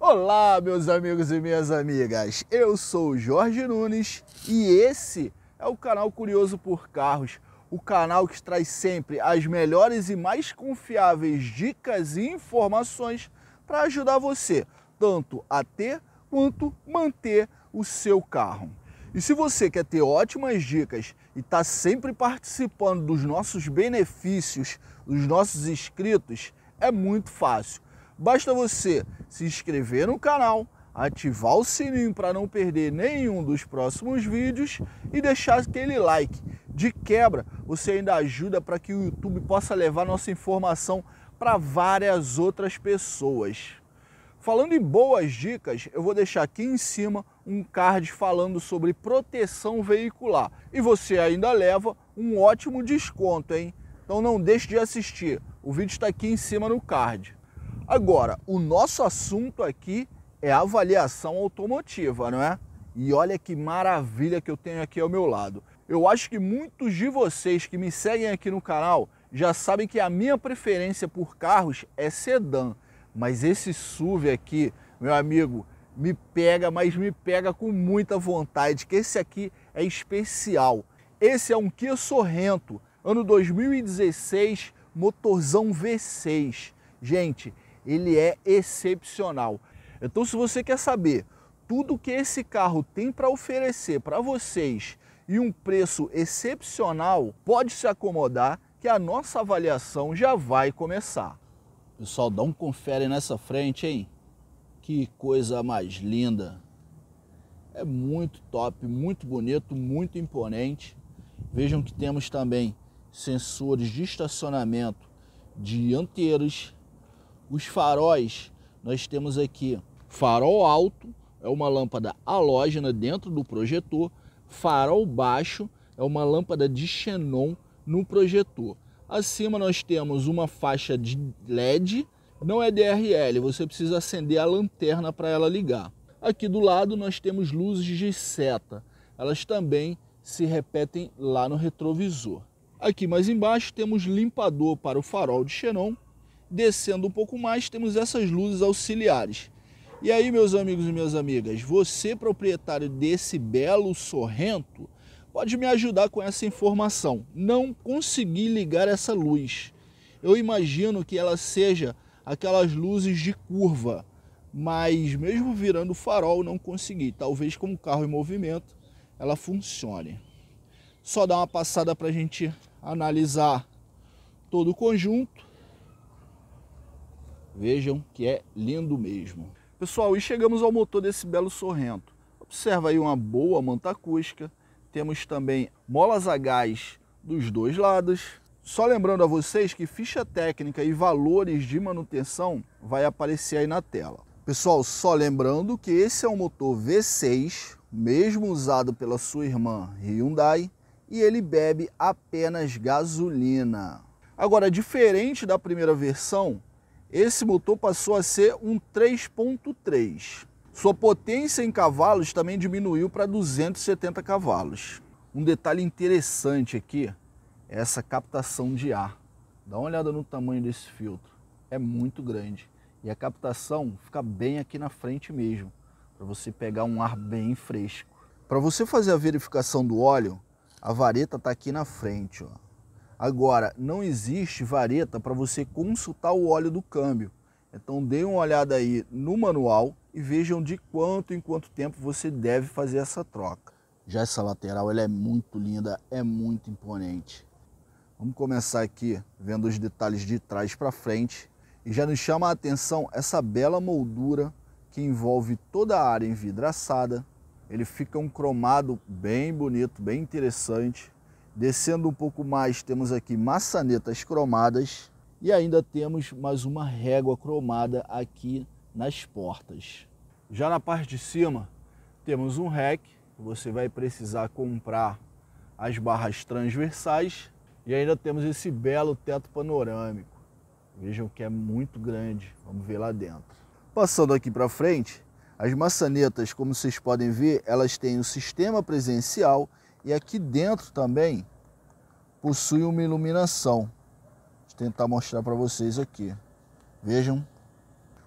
Olá, meus amigos e minhas amigas. Eu sou Jorge Nunes e esse é o canal Curioso por Carros, o canal que traz sempre as melhores e mais confiáveis dicas e informações para ajudar você tanto a ter quanto manter o seu carro. E se você quer ter ótimas dicas e está sempre participando dos nossos benefícios, dos nossos inscritos, é muito fácil. Basta você se inscrever no canal, ativar o sininho para não perder nenhum dos próximos vídeos e deixar aquele like. De quebra, você ainda ajuda para que o YouTube possa levar nossa informação para várias outras pessoas. Falando em boas dicas, eu vou deixar aqui em cima um card falando sobre proteção veicular. E você ainda leva um ótimo desconto, hein? Então não deixe de assistir. O vídeo está aqui em cima no card. Agora, o nosso assunto aqui é avaliação automotiva, não é? E olha que maravilha que eu tenho aqui ao meu lado. Eu acho que muitos de vocês que me seguem aqui no canal já sabem que a minha preferência por carros é sedã, mas esse SUV aqui, meu amigo, me pega, mas me pega com muita vontade, que esse aqui é especial. Esse é um Kia Sorrento, ano 2016, motorzão V6. Gente, ele é excepcional. Então, se você quer saber tudo que esse carro tem para oferecer para vocês e um preço excepcional, pode se acomodar que a nossa avaliação já vai começar. Pessoal, dá um confere nessa frente, hein? Que coisa mais linda! É muito top, muito bonito, muito imponente. Vejam que temos também sensores de estacionamento dianteiros, os faróis, nós temos aqui farol alto, é uma lâmpada halógena dentro do projetor, farol baixo é uma lâmpada de xenon no projetor. Acima nós temos uma faixa de LED, não é DRL, você precisa acender a lanterna para ela ligar. Aqui do lado nós temos luzes de seta, elas também se repetem lá no retrovisor. Aqui mais embaixo temos limpador para o farol de xenon Descendo um pouco mais, temos essas luzes auxiliares. E aí, meus amigos e minhas amigas, você proprietário desse belo Sorrento, pode me ajudar com essa informação. Não consegui ligar essa luz. Eu imagino que ela seja aquelas luzes de curva, mas mesmo virando farol não consegui. Talvez com o carro em movimento ela funcione. Só dá uma passada para a gente analisar todo o conjunto. Vejam que é lindo mesmo. Pessoal, e chegamos ao motor desse belo Sorrento. Observa aí uma boa manta acústica. Temos também molas a gás dos dois lados. Só lembrando a vocês que ficha técnica e valores de manutenção vai aparecer aí na tela. Pessoal, só lembrando que esse é um motor V6, mesmo usado pela sua irmã Hyundai, e ele bebe apenas gasolina. Agora, diferente da primeira versão, esse motor passou a ser um 3.3. Sua potência em cavalos também diminuiu para 270 cavalos. Um detalhe interessante aqui é essa captação de ar. Dá uma olhada no tamanho desse filtro, é muito grande. E a captação fica bem aqui na frente mesmo, para você pegar um ar bem fresco. Para você fazer a verificação do óleo, a vareta está aqui na frente, ó. Agora, não existe vareta para você consultar o óleo do câmbio. Então dê uma olhada aí no manual e vejam de quanto em quanto tempo você deve fazer essa troca. Já essa lateral ela é muito linda, é muito imponente. Vamos começar aqui vendo os detalhes de trás para frente. E já nos chama a atenção essa bela moldura que envolve toda a área envidraçada. Ele fica um cromado bem bonito, bem interessante. Descendo um pouco mais, temos aqui maçanetas cromadas e ainda temos mais uma régua cromada aqui nas portas. Já na parte de cima, temos um rack, você vai precisar comprar as barras transversais e ainda temos esse belo teto panorâmico. Vejam que é muito grande, vamos ver lá dentro. Passando aqui para frente, as maçanetas, como vocês podem ver, elas têm o um sistema presencial e aqui dentro também possui uma iluminação. Vou tentar mostrar para vocês aqui. Vejam.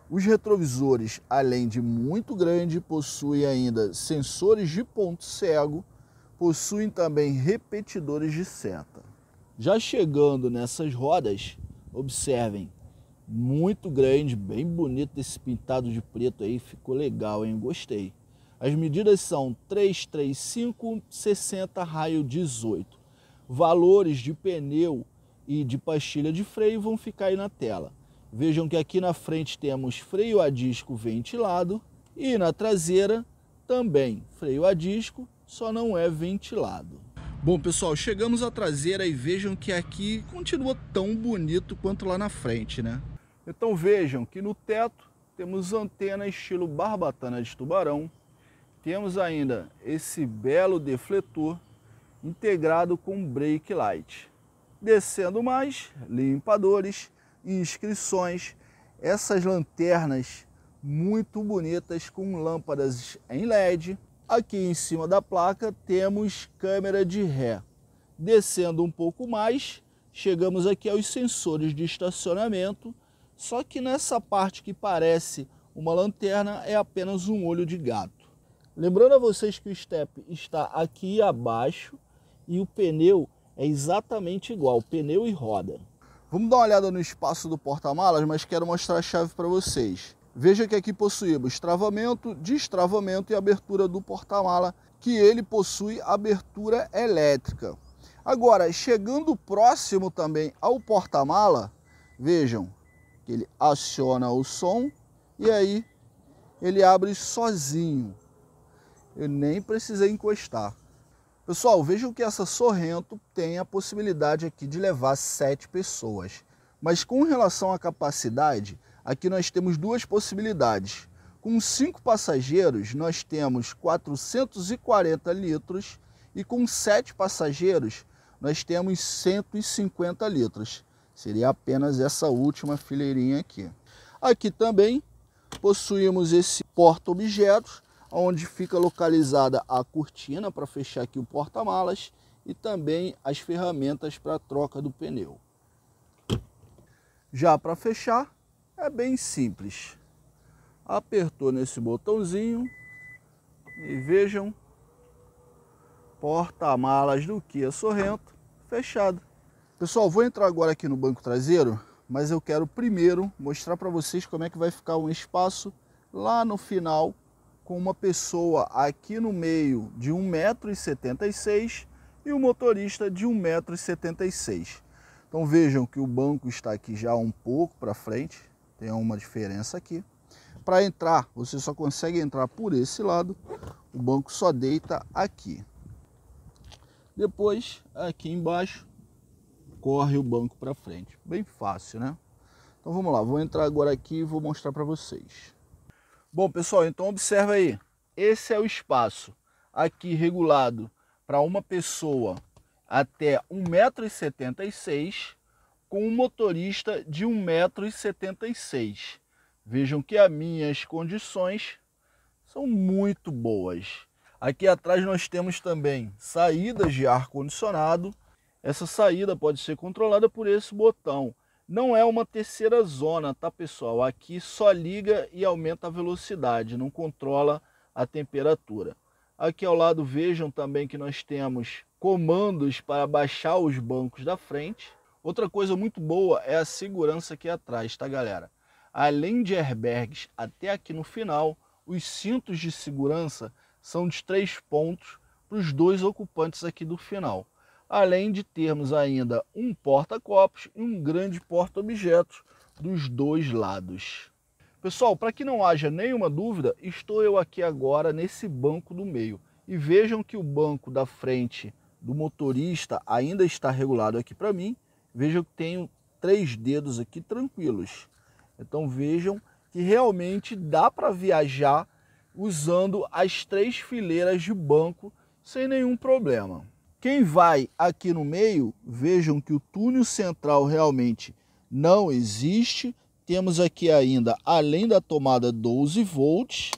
Os retrovisores, além de muito grande, possuem ainda sensores de ponto cego, possuem também repetidores de seta. Já chegando nessas rodas, observem, muito grande, bem bonito esse pintado de preto aí, ficou legal, hein? Gostei. As medidas são 335, 60, raio 18. Valores de pneu e de pastilha de freio vão ficar aí na tela. Vejam que aqui na frente temos freio a disco ventilado e na traseira também freio a disco, só não é ventilado. Bom pessoal, chegamos à traseira e vejam que aqui continua tão bonito quanto lá na frente, né? Então vejam que no teto temos antena estilo barbatana de tubarão, temos ainda esse belo defletor integrado com brake light. Descendo mais, limpadores, inscrições, essas lanternas muito bonitas com lâmpadas em LED. Aqui em cima da placa temos câmera de ré. Descendo um pouco mais, chegamos aqui aos sensores de estacionamento, só que nessa parte que parece uma lanterna é apenas um olho de gato. Lembrando a vocês que o step está aqui abaixo e o pneu é exatamente igual, pneu e roda. Vamos dar uma olhada no espaço do porta-malas, mas quero mostrar a chave para vocês. Veja que aqui possuímos travamento, destravamento e abertura do porta-mala, que ele possui abertura elétrica. Agora, chegando próximo também ao porta-mala, vejam que ele aciona o som e aí ele abre sozinho. Eu nem precisei encostar. Pessoal, vejam que essa Sorrento tem a possibilidade aqui de levar sete pessoas. Mas com relação à capacidade, aqui nós temos duas possibilidades. Com cinco passageiros, nós temos 440 litros e com sete passageiros, nós temos 150 litros. Seria apenas essa última fileirinha aqui. Aqui também possuímos esse porta-objetos onde fica localizada a cortina para fechar aqui o porta-malas e também as ferramentas para troca do pneu. Já para fechar, é bem simples. Apertou nesse botãozinho e vejam, porta-malas do Kia Sorrento fechado. Pessoal, vou entrar agora aqui no banco traseiro, mas eu quero primeiro mostrar para vocês como é que vai ficar um espaço lá no final com uma pessoa aqui no meio de 1,76m e o motorista de 1,76m. Então vejam que o banco está aqui já um pouco para frente, tem uma diferença aqui. Para entrar, você só consegue entrar por esse lado, o banco só deita aqui. Depois, aqui embaixo, corre o banco para frente. Bem fácil, né? Então vamos lá, vou entrar agora aqui e vou mostrar para vocês. Bom, pessoal, então observa aí. Esse é o espaço aqui regulado para uma pessoa até 1,76m com um motorista de 1,76m. Vejam que as minhas condições são muito boas. Aqui atrás nós temos também saídas de ar-condicionado. Essa saída pode ser controlada por esse botão. Não é uma terceira zona, tá pessoal? Aqui só liga e aumenta a velocidade, não controla a temperatura. Aqui ao lado vejam também que nós temos comandos para baixar os bancos da frente. Outra coisa muito boa é a segurança aqui atrás, tá galera? Além de airbags até aqui no final, os cintos de segurança são de três pontos para os dois ocupantes aqui do final além de termos ainda um porta-copos e um grande porta-objetos dos dois lados. Pessoal, para que não haja nenhuma dúvida, estou eu aqui agora nesse banco do meio. E vejam que o banco da frente do motorista ainda está regulado aqui para mim. Vejam que tenho três dedos aqui tranquilos. Então vejam que realmente dá para viajar usando as três fileiras de banco sem nenhum problema. Quem vai aqui no meio, vejam que o túnel central realmente não existe. Temos aqui ainda, além da tomada 12 volts,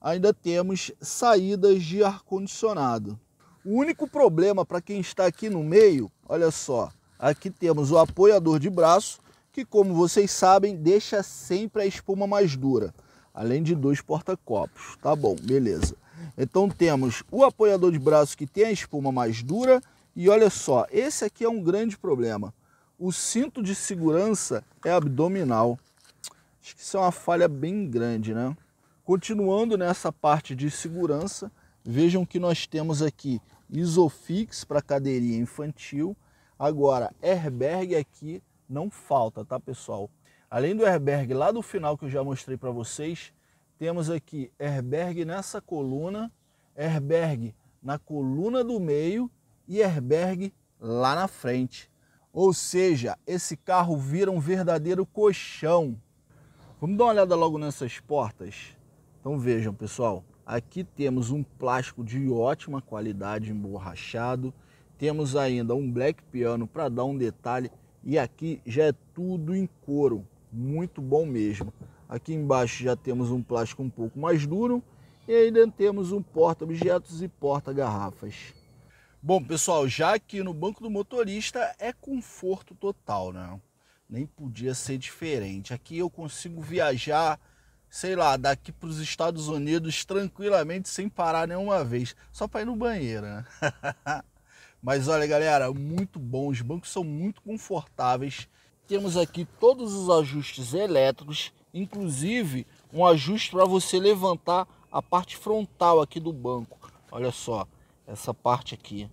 ainda temos saídas de ar-condicionado. O único problema para quem está aqui no meio, olha só, aqui temos o apoiador de braço, que como vocês sabem, deixa sempre a espuma mais dura, além de dois porta-copos. Tá bom, beleza. Então temos o apoiador de braço que tem a espuma mais dura e olha só, esse aqui é um grande problema. O cinto de segurança é abdominal. Acho que isso é uma falha bem grande, né? Continuando nessa parte de segurança, vejam que nós temos aqui Isofix para cadeirinha infantil. Agora, airbag aqui não falta, tá pessoal? Além do airbag lá do final que eu já mostrei para vocês, temos aqui airbag nessa coluna, airbag na coluna do meio e airbag lá na frente. Ou seja, esse carro vira um verdadeiro colchão. Vamos dar uma olhada logo nessas portas? Então vejam, pessoal. Aqui temos um plástico de ótima qualidade emborrachado. Temos ainda um black piano para dar um detalhe. E aqui já é tudo em couro. Muito bom mesmo. Aqui embaixo já temos um plástico um pouco mais duro. E ainda temos um porta-objetos e porta-garrafas. Bom, pessoal, já aqui no banco do motorista é conforto total, né? Nem podia ser diferente. Aqui eu consigo viajar, sei lá, daqui para os Estados Unidos tranquilamente, sem parar nenhuma vez. Só para ir no banheiro, né? Mas olha, galera, muito bom. Os bancos são muito confortáveis. Temos aqui todos os ajustes elétricos inclusive um ajuste para você levantar a parte frontal aqui do banco. Olha só, essa parte aqui,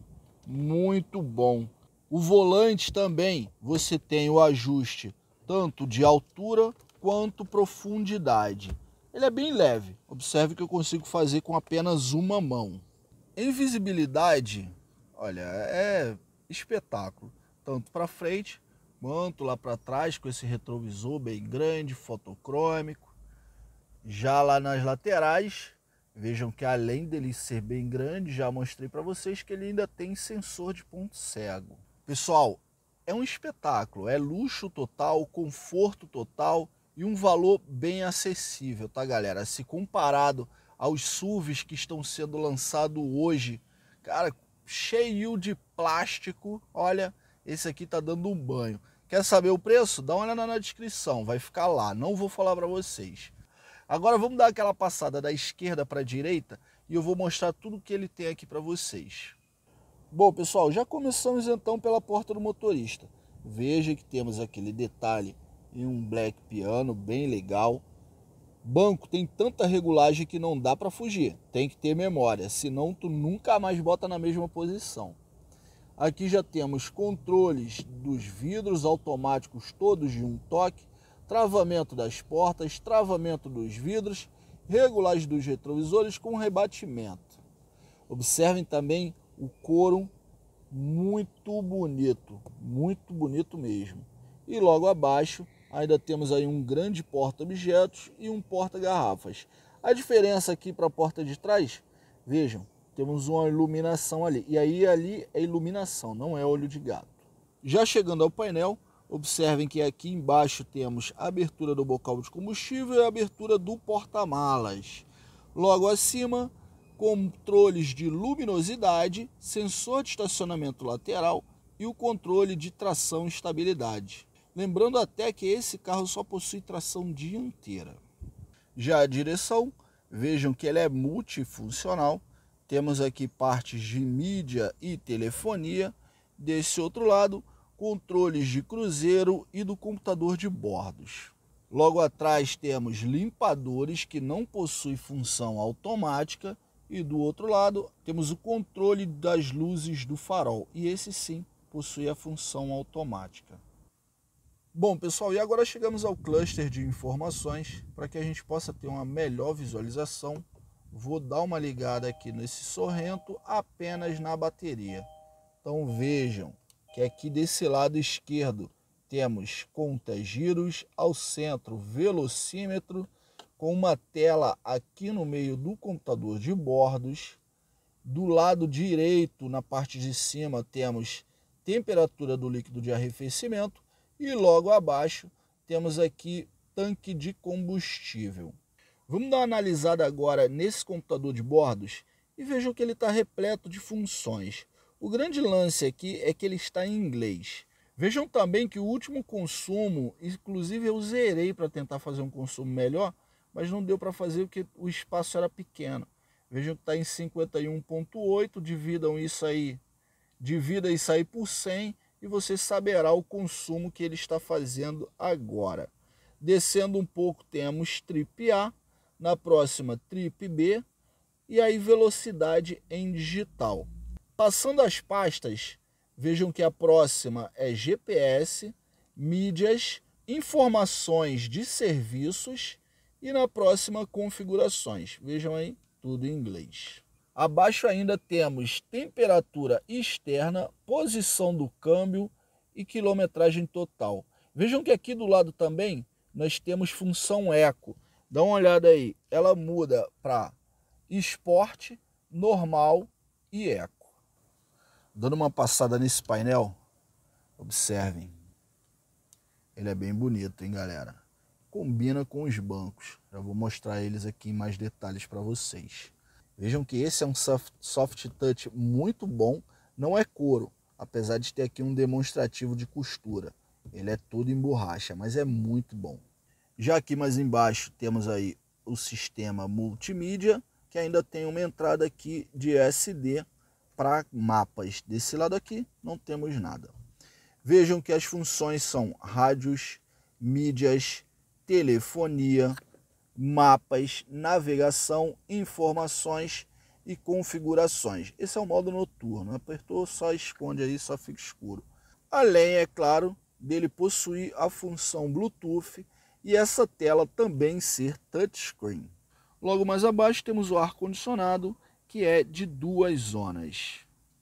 muito bom. O volante também, você tem o ajuste tanto de altura quanto profundidade. Ele é bem leve, observe que eu consigo fazer com apenas uma mão. Em visibilidade, olha, é espetáculo, tanto para frente quanto lá para trás com esse retrovisor bem grande, fotocrômico. Já lá nas laterais, vejam que além dele ser bem grande, já mostrei para vocês que ele ainda tem sensor de ponto cego. Pessoal, é um espetáculo, é luxo total, conforto total e um valor bem acessível, tá galera? Se comparado aos SUVs que estão sendo lançados hoje, cara, cheio de plástico, olha, esse aqui tá dando um banho. Quer saber o preço? Dá uma olhada na descrição, vai ficar lá. Não vou falar para vocês. Agora vamos dar aquela passada da esquerda para a direita e eu vou mostrar tudo que ele tem aqui para vocês. Bom, pessoal, já começamos então pela porta do motorista. Veja que temos aquele detalhe em um black piano bem legal. Banco tem tanta regulagem que não dá para fugir. Tem que ter memória, senão tu nunca mais bota na mesma posição. Aqui já temos controles dos vidros automáticos todos de um toque, travamento das portas, travamento dos vidros, regulagem dos retrovisores com rebatimento. Observem também o couro muito bonito, muito bonito mesmo. E logo abaixo ainda temos aí um grande porta-objetos e um porta-garrafas. A diferença aqui para a porta de trás, vejam, temos uma iluminação ali. E aí ali é iluminação, não é olho de gato. Já chegando ao painel, observem que aqui embaixo temos a abertura do bocal de combustível e a abertura do porta-malas. Logo acima, controles de luminosidade, sensor de estacionamento lateral e o controle de tração e estabilidade. Lembrando até que esse carro só possui tração dianteira. Já a direção, vejam que ela é multifuncional temos aqui partes de mídia e telefonia. Desse outro lado, controles de cruzeiro e do computador de bordos. Logo atrás temos limpadores que não possui função automática e do outro lado temos o controle das luzes do farol e esse sim possui a função automática. Bom pessoal, e agora chegamos ao cluster de informações para que a gente possa ter uma melhor visualização vou dar uma ligada aqui nesse Sorrento apenas na bateria. Então vejam que aqui desse lado esquerdo temos conta-giros, ao centro velocímetro, com uma tela aqui no meio do computador de bordos. Do lado direito, na parte de cima, temos temperatura do líquido de arrefecimento e logo abaixo temos aqui tanque de combustível. Vamos dar uma analisada agora nesse computador de bordos e vejam que ele está repleto de funções. O grande lance aqui é que ele está em inglês. Vejam também que o último consumo, inclusive eu zerei para tentar fazer um consumo melhor, mas não deu para fazer porque o espaço era pequeno. Vejam que está em 51.8, dividam isso aí, divida isso aí por 100 e você saberá o consumo que ele está fazendo agora. Descendo um pouco temos trip A, na próxima trip B e aí velocidade em digital. Passando as pastas, vejam que a próxima é GPS, mídias, informações de serviços e na próxima configurações. Vejam aí, tudo em inglês. Abaixo ainda temos temperatura externa, posição do câmbio e quilometragem total. Vejam que aqui do lado também nós temos função eco. Dá uma olhada aí. Ela muda para esporte, normal e eco. Dando uma passada nesse painel, observem. Ele é bem bonito, hein, galera? Combina com os bancos. Já vou mostrar eles aqui em mais detalhes para vocês. Vejam que esse é um soft, soft touch muito bom. Não é couro, apesar de ter aqui um demonstrativo de costura. Ele é todo em borracha, mas é muito bom. Já aqui mais embaixo temos aí o sistema multimídia, que ainda tem uma entrada aqui de SD para mapas. Desse lado aqui não temos nada. Vejam que as funções são rádios, mídias, telefonia, mapas, navegação, informações e configurações. Esse é o modo noturno. Apertou, só esconde aí, só fica escuro. Além, é claro, dele possuir a função Bluetooth e essa tela também ser touchscreen. Logo mais abaixo temos o ar-condicionado, que é de duas zonas.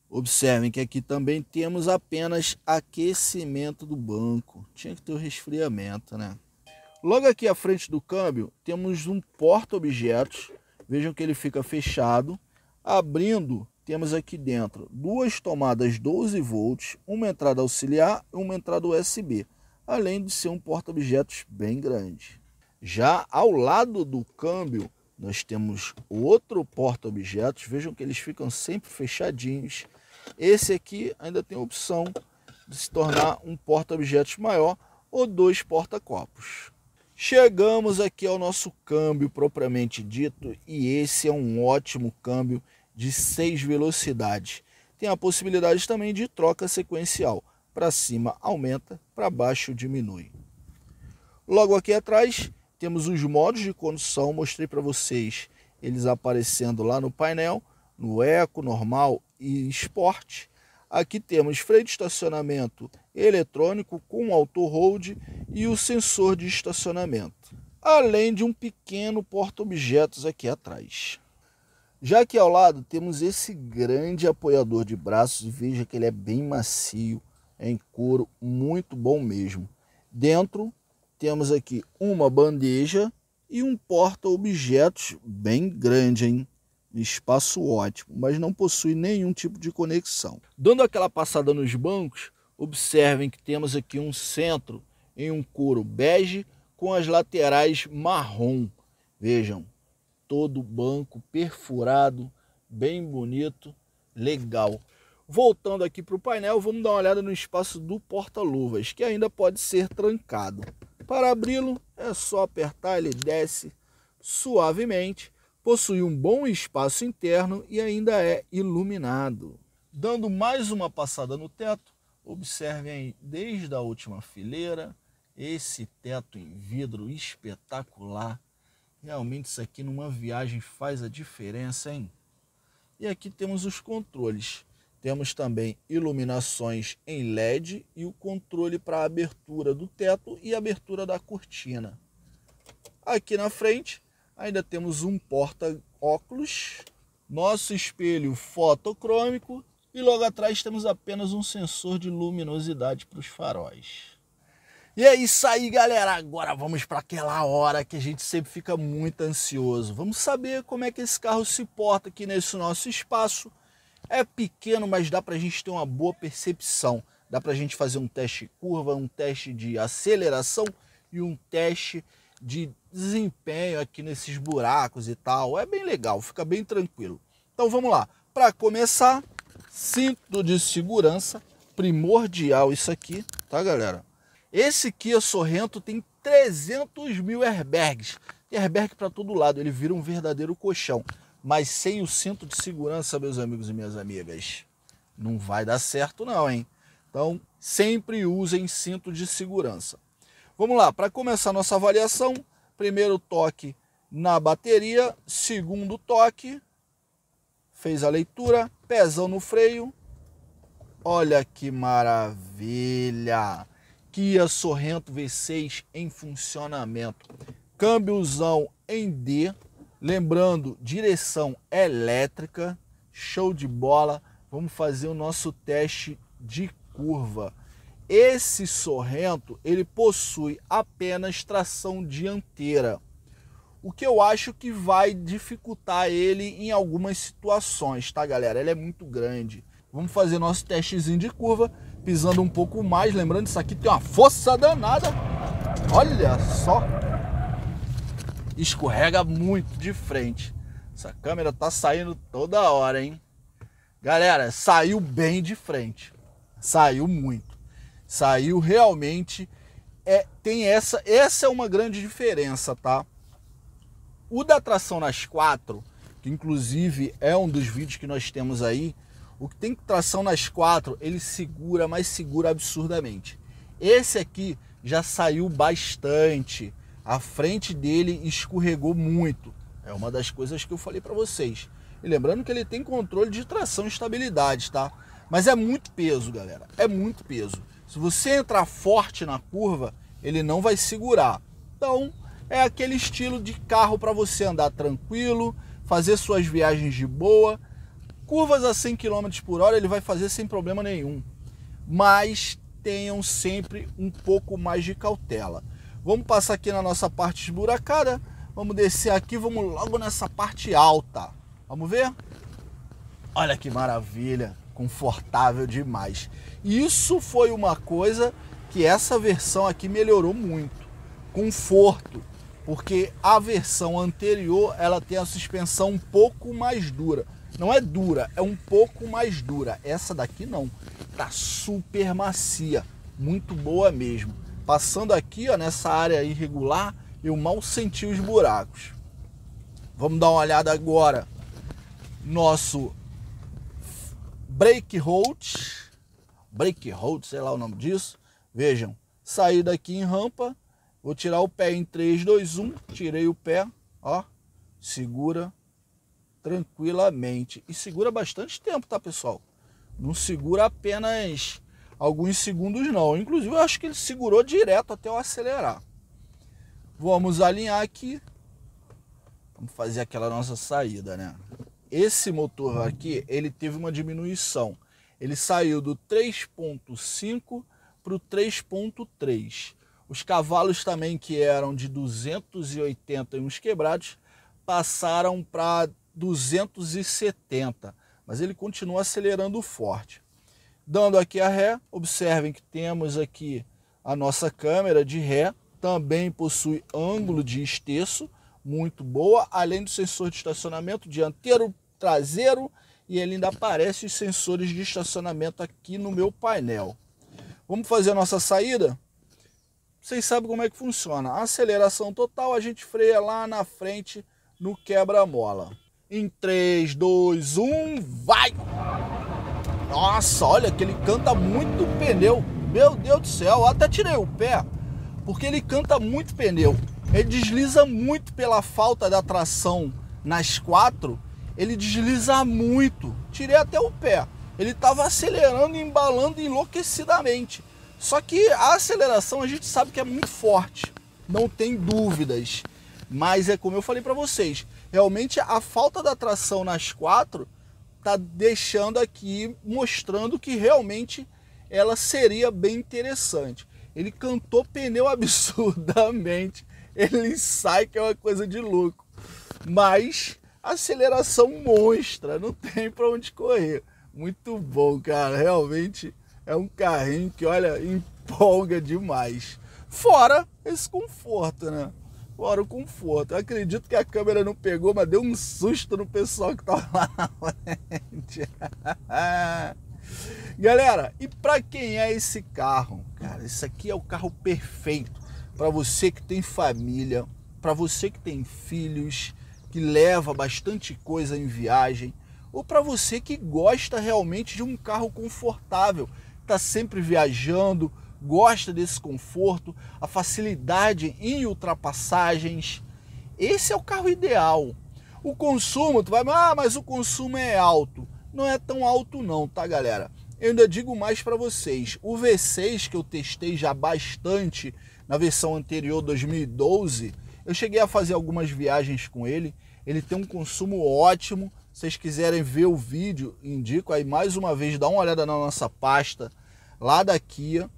Observem que aqui também temos apenas aquecimento do banco. Tinha que ter o resfriamento, né? Logo aqui à frente do câmbio, temos um porta-objetos. Vejam que ele fica fechado. Abrindo, temos aqui dentro duas tomadas 12 volts, uma entrada auxiliar e uma entrada USB além de ser um porta-objetos bem grande. Já ao lado do câmbio, nós temos outro porta-objetos. Vejam que eles ficam sempre fechadinhos. Esse aqui ainda tem a opção de se tornar um porta-objetos maior ou dois porta-copos. Chegamos aqui ao nosso câmbio propriamente dito e esse é um ótimo câmbio de seis velocidades. Tem a possibilidade também de troca sequencial para cima aumenta, para baixo diminui. Logo aqui atrás temos os modos de condução, mostrei para vocês eles aparecendo lá no painel, no eco, normal e esporte. Aqui temos freio de estacionamento eletrônico com auto hold e o sensor de estacionamento, além de um pequeno porta-objetos aqui atrás. Já aqui ao lado temos esse grande apoiador de braços, veja que ele é bem macio, em couro muito bom mesmo. Dentro temos aqui uma bandeja e um porta-objetos bem grande, hein? Espaço ótimo, mas não possui nenhum tipo de conexão. Dando aquela passada nos bancos, observem que temos aqui um centro em um couro bege com as laterais marrom. Vejam, todo banco perfurado, bem bonito, legal. Voltando aqui para o painel, vamos dar uma olhada no espaço do porta-luvas, que ainda pode ser trancado. Para abri-lo, é só apertar, ele desce suavemente, possui um bom espaço interno e ainda é iluminado. Dando mais uma passada no teto, observem desde a última fileira, esse teto em vidro espetacular. Realmente isso aqui numa viagem faz a diferença, hein? E aqui temos os controles. Temos também iluminações em LED e o controle para abertura do teto e abertura da cortina. Aqui na frente ainda temos um porta-óculos, nosso espelho fotocrômico e logo atrás temos apenas um sensor de luminosidade para os faróis. E é isso aí, galera. Agora vamos para aquela hora que a gente sempre fica muito ansioso. Vamos saber como é que esse carro se porta aqui nesse nosso espaço é pequeno, mas dá para a gente ter uma boa percepção. Dá para a gente fazer um teste de curva, um teste de aceleração e um teste de desempenho aqui nesses buracos e tal. É bem legal, fica bem tranquilo. Então vamos lá. Para começar, cinto de segurança, primordial isso aqui, tá galera? Esse Kia Sorrento tem 300 mil airbags. Tem airbag para todo lado, ele vira um verdadeiro colchão. Mas sem o cinto de segurança, meus amigos e minhas amigas, não vai dar certo não, hein? Então, sempre usem cinto de segurança. Vamos lá, para começar nossa avaliação, primeiro toque na bateria, segundo toque, fez a leitura, pezão no freio. Olha que maravilha! Kia Sorrento V6 em funcionamento. Câmbiozão em D, Lembrando, direção elétrica, show de bola. Vamos fazer o nosso teste de curva. Esse Sorrento, ele possui apenas tração dianteira. O que eu acho que vai dificultar ele em algumas situações, tá, galera? Ele é muito grande. Vamos fazer nosso testezinho de curva, pisando um pouco mais, lembrando isso aqui tem uma força danada. Olha só escorrega muito de frente. Essa câmera tá saindo toda hora, hein? Galera, saiu bem de frente. Saiu muito. Saiu realmente. É, tem essa. Essa é uma grande diferença, tá? O da tração nas quatro, que inclusive é um dos vídeos que nós temos aí, o que tem tração nas quatro, ele segura, mas segura absurdamente. Esse aqui já saiu bastante. A frente dele escorregou muito. É uma das coisas que eu falei para vocês. E lembrando que ele tem controle de tração e estabilidade, tá? Mas é muito peso, galera. É muito peso. Se você entrar forte na curva, ele não vai segurar. Então, é aquele estilo de carro para você andar tranquilo, fazer suas viagens de boa. Curvas a 100 km por hora ele vai fazer sem problema nenhum. Mas tenham sempre um pouco mais de cautela. Vamos passar aqui na nossa parte esburacada. Vamos descer aqui, vamos logo nessa parte alta. Vamos ver? Olha que maravilha, confortável demais. Isso foi uma coisa que essa versão aqui melhorou muito. Conforto, porque a versão anterior ela tem a suspensão um pouco mais dura. Não é dura, é um pouco mais dura. Essa daqui não. Tá super macia, muito boa mesmo. Passando aqui, ó, nessa área irregular, eu mal senti os buracos. Vamos dar uma olhada agora. Nosso break hold, break hold, sei lá o nome disso. Vejam, saí daqui em rampa, vou tirar o pé em 3, 2, 1, tirei o pé, ó, segura tranquilamente. E segura bastante tempo, tá, pessoal? Não segura apenas alguns segundos não. Inclusive, eu acho que ele segurou direto até eu acelerar. Vamos alinhar aqui. Vamos fazer aquela nossa saída, né? Esse motor aqui, ele teve uma diminuição. Ele saiu do 3.5 para o 3.3. Os cavalos também, que eram de 280 e uns quebrados, passaram para 270. Mas ele continua acelerando forte. Dando aqui a ré, observem que temos aqui a nossa câmera de ré, também possui ângulo de estesso, muito boa, além do sensor de estacionamento dianteiro, traseiro e ele ainda aparece os sensores de estacionamento aqui no meu painel. Vamos fazer a nossa saída? Vocês sabem como é que funciona. A aceleração total a gente freia lá na frente no quebra-mola. Em 3, 2, 1, vai! Nossa, olha que ele canta muito pneu. Meu Deus do céu, até tirei o pé, porque ele canta muito pneu. Ele desliza muito pela falta da tração nas quatro. Ele desliza muito. Tirei até o pé. Ele estava acelerando, embalando enlouquecidamente. Só que a aceleração a gente sabe que é muito forte, não tem dúvidas. Mas é como eu falei para vocês, realmente a falta da tração nas quatro tá deixando aqui, mostrando que realmente ela seria bem interessante. Ele cantou pneu absurdamente, ele sai que é uma coisa de louco, mas aceleração monstra, não tem para onde correr. Muito bom, cara, realmente é um carrinho que, olha, empolga demais. Fora esse conforto, né? Fora o conforto. Eu acredito que a câmera não pegou, mas deu um susto no pessoal que tava lá na frente. Galera, e para quem é esse carro? Cara, esse aqui é o carro perfeito para você que tem família, para você que tem filhos, que leva bastante coisa em viagem, ou para você que gosta realmente de um carro confortável, tá sempre viajando, gosta desse conforto, a facilidade em ultrapassagens. Esse é o carro ideal. O consumo, tu vai, ah, mas o consumo é alto. Não é tão alto não, tá, galera? Eu ainda digo mais para vocês. O V6 que eu testei já bastante na versão anterior 2012, eu cheguei a fazer algumas viagens com ele. Ele tem um consumo ótimo. Se vocês quiserem ver o vídeo, indico aí mais uma vez, dá uma olhada na nossa pasta lá da Kia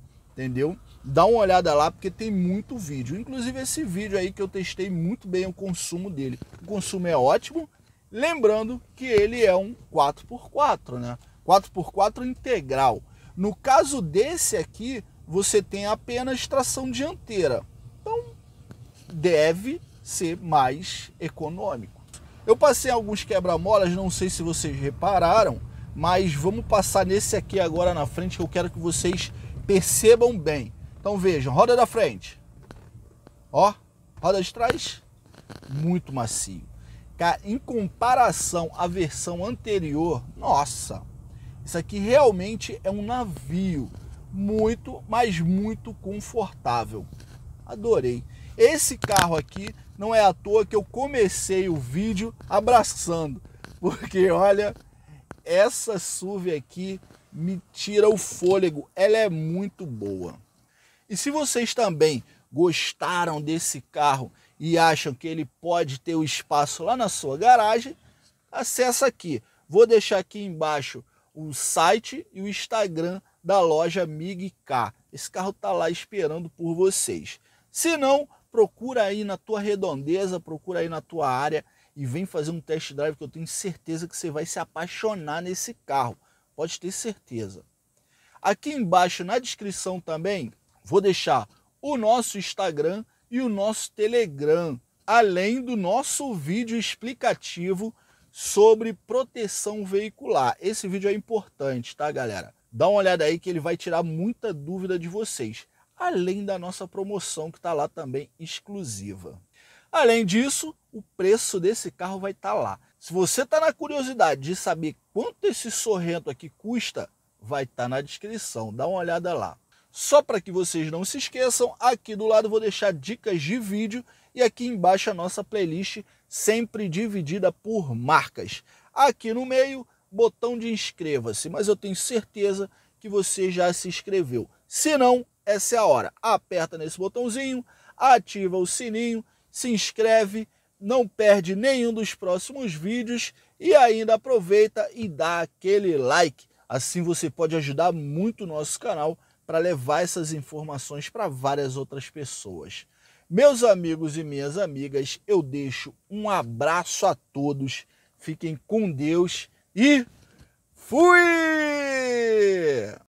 entendeu? Dá uma olhada lá porque tem muito vídeo. Inclusive esse vídeo aí que eu testei muito bem o consumo dele. O consumo é ótimo, lembrando que ele é um 4x4, né? 4x4 integral. No caso desse aqui, você tem apenas tração dianteira. Então, deve ser mais econômico. Eu passei alguns quebra-molas, não sei se vocês repararam, mas vamos passar nesse aqui agora na frente que eu quero que vocês Percebam bem. Então vejam, roda da frente. Ó, roda de trás. Muito macio. em comparação à versão anterior, nossa. Isso aqui realmente é um navio muito, mas muito confortável. Adorei. Esse carro aqui não é à toa que eu comecei o vídeo abraçando, porque olha, essa SUV aqui me tira o fôlego, ela é muito boa. E se vocês também gostaram desse carro e acham que ele pode ter o um espaço lá na sua garagem, acessa aqui. Vou deixar aqui embaixo o site e o Instagram da loja MIG-K. Esse carro está lá esperando por vocês. Se não, procura aí na tua redondeza, procura aí na tua área e vem fazer um test drive que eu tenho certeza que você vai se apaixonar nesse carro. Pode ter certeza. Aqui embaixo na descrição também vou deixar o nosso Instagram e o nosso Telegram, além do nosso vídeo explicativo sobre proteção veicular. Esse vídeo é importante, tá, galera? Dá uma olhada aí que ele vai tirar muita dúvida de vocês, além da nossa promoção que está lá também exclusiva. Além disso, o preço desse carro vai estar tá lá. Se você está na curiosidade de saber quanto esse Sorrento aqui custa, vai estar tá na descrição, dá uma olhada lá. Só para que vocês não se esqueçam, aqui do lado vou deixar dicas de vídeo e aqui embaixo a nossa playlist sempre dividida por marcas. Aqui no meio, botão de inscreva-se, mas eu tenho certeza que você já se inscreveu. Se não, essa é a hora. Aperta nesse botãozinho, ativa o sininho se inscreve, não perde nenhum dos próximos vídeos e ainda aproveita e dá aquele like. Assim você pode ajudar muito o nosso canal para levar essas informações para várias outras pessoas. Meus amigos e minhas amigas, eu deixo um abraço a todos. Fiquem com Deus e fui!